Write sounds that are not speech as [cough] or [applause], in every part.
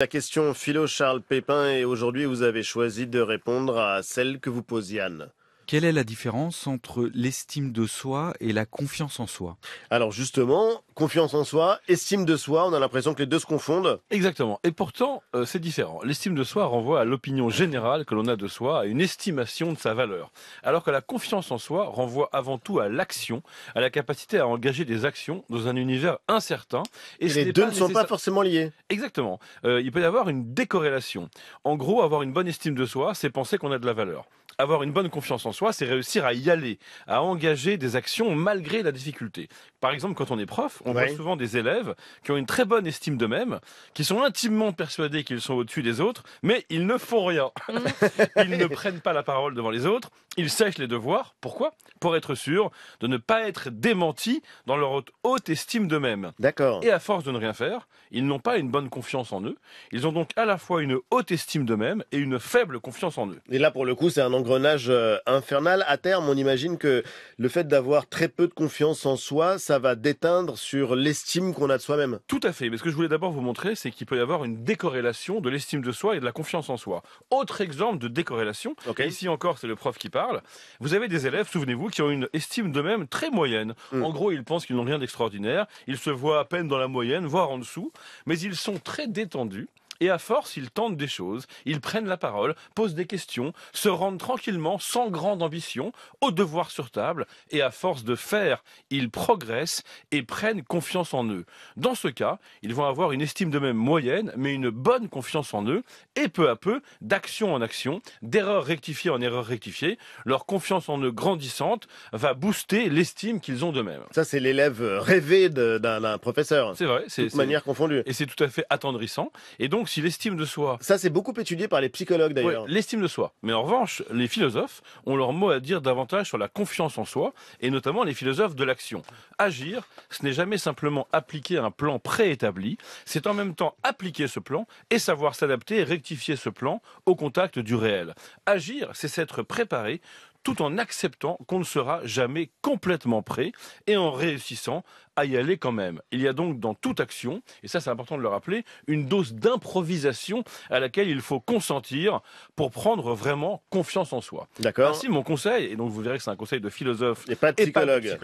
La question philo Charles Pépin et aujourd'hui vous avez choisi de répondre à celle que vous posiez Anne. Quelle est la différence entre l'estime de soi et la confiance en soi Alors justement, confiance en soi, estime de soi, on a l'impression que les deux se confondent. Exactement. Et pourtant, euh, c'est différent. L'estime de soi renvoie à l'opinion générale que l'on a de soi, à une estimation de sa valeur. Alors que la confiance en soi renvoie avant tout à l'action, à la capacité à engager des actions dans un univers incertain. Et, les deux ne sont pas forcément liés. Exactement. Euh, il peut y avoir une décorrélation. En gros, avoir une bonne estime de soi, c'est penser qu'on a de la valeur. Avoir une bonne confiance en soi, c'est réussir à y aller, à engager des actions malgré la difficulté. Par exemple, quand on est prof, on voit souvent des élèves qui ont une très bonne estime d'eux-mêmes, qui sont intimement persuadés qu'ils sont au-dessus des autres, mais ils ne font rien. [laughs] ils ne prennent pas la parole devant les autres, ils sèchent les devoirs. Pourquoi Pour être sûr de ne pas être démentis dans leur haute estime d'eux-mêmes. D'accord. Et à force de ne rien faire, ils n'ont pas une bonne confiance en eux. Ils ont donc à la fois une haute estime d'eux-mêmes et une faible confiance en eux. Et là, pour le coup, c'est un engrenage euh, infernal. À terme, on imagine que le fait d'avoir très peu de confiance en soi, ça va déteindre sur l'estime qu'on a de soi-même. Tout à fait. Mais ce que je voulais d'abord vous montrer, c'est qu'il peut y avoir une décorrélation de l'estime de soi et de la confiance en soi. Autre exemple de décorrélation. Ici encore, c'est le prof qui parle. Vous avez des élèves, souvenez-vous, qui ont une estime d'eux-mêmes très moyenne. Hmm. En gros, ils pensent qu'ils n'ont rien d'extraordinaire. Ils se voient à peine dans la moyenne, voire en dessous. Mais ils sont très détendus. Et à force, ils tentent des choses, ils prennent la parole, posent des questions, se rendent tranquillement, sans grande ambition, au devoir sur table, et à force de faire, ils progressent et prennent confiance en eux. Dans ce cas, ils vont avoir une estime de même moyenne, mais une bonne confiance en eux, et peu à peu, d'action en action, d'erreur rectifiée en erreur rectifiée, leur confiance en eux grandissante va booster l'estime qu'ils ont d'eux-mêmes. Ça, c'est l'élève rêvé d'un professeur. C'est vrai. C'est manière confondue. Et c'est tout à fait attendrissant. Et donc, si l'estime de soi. Ça, c'est beaucoup étudié par les psychologues d'ailleurs. l'estime de soi. Mais en revanche, les philosophes ont leur mot à dire davantage sur la confiance en soi, et notamment les philosophes de l'action. Agir, ce n'est jamais simplement appliquer un plan préétabli, c'est en même temps appliquer ce plan et savoir s'adapter et rectifier ce plan au contact du réel. Agir, c'est s'être préparé tout en acceptant qu'on ne sera jamais complètement prêt et en réussissant à y aller quand même. Il y a donc dans toute action, et ça c'est important de le rappeler, une dose d'improvisation à laquelle il faut consentir pour prendre vraiment confiance en soi. D'accord. Ainsi, mon conseil, et donc vous verrez que c'est un conseil de philosophe et pas de psychologue,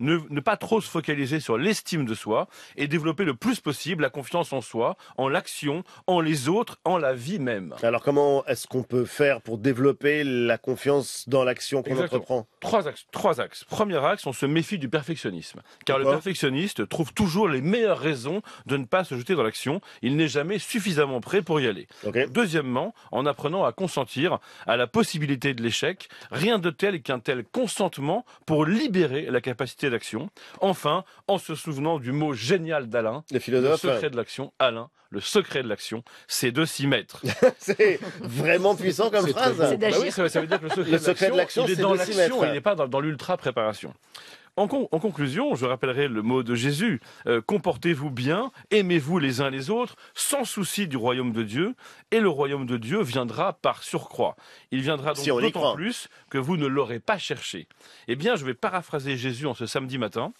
ne, pas trop se focaliser sur l'estime de soi et développer le plus possible la confiance en soi, en l'action, en les autres, en la vie même. Alors comment est-ce qu'on peut faire pour développer la confiance dans l'action qu'on entreprend trois axes, trois axes. Premier axe, on se méfie du perfectionnisme. Car le perfectionniste trouve toujours les meilleures raisons de ne pas se jeter dans l'action. Il n'est jamais suffisamment prêt pour y aller. Deuxièmement, en apprenant à consentir à la possibilité de l'échec, rien de tel qu'un tel consentement pour libérer la capacité d'action. Enfin, en se souvenant du mot génial d'Alain, le, secret de l'action, Alain, le secret de l'action, c'est de s'y mettre. [laughs] c'est vraiment puissant comme phrase. Bah oui, ça, veut dire que le secret, de l'action, il est dans l'action, il n'est pas dans, dans l'ultra préparation. En, conclusion, je rappellerai le mot de Jésus euh, comportez-vous bien, aimez-vous les uns les autres, sans souci du royaume de Dieu, et le royaume de Dieu viendra par surcroît. Il viendra donc d'autant plus que vous ne l'aurez pas cherché. Eh bien, je vais paraphraser Jésus en ce samedi matin.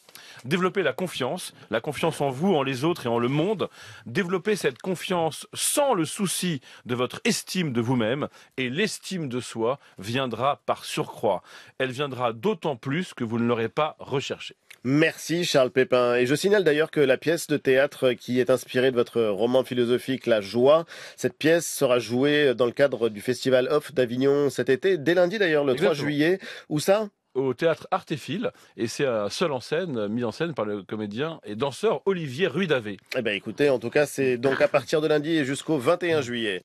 Développer la confiance, la confiance en vous, en les autres et en le monde. Développer cette confiance sans le souci de votre estime de vous-même et l'estime de soi viendra par surcroît. Elle viendra d'autant plus que vous ne l'aurez pas recherchée. Merci Charles Pépin. Et je signale d'ailleurs que la pièce de théâtre qui est inspirée de votre roman philosophique La Joie, cette pièce sera jouée dans le cadre du Festival Off d'Avignon cet été, dès lundi d'ailleurs, le 3 juillet. Où ça au théâtre Artefil et c'est un seul en scène, mis en scène par le comédien et danseur Olivier Ruidavé. Eh ben écoutez, en tout cas, c'est donc à partir de lundi et jusqu'au 21 juillet.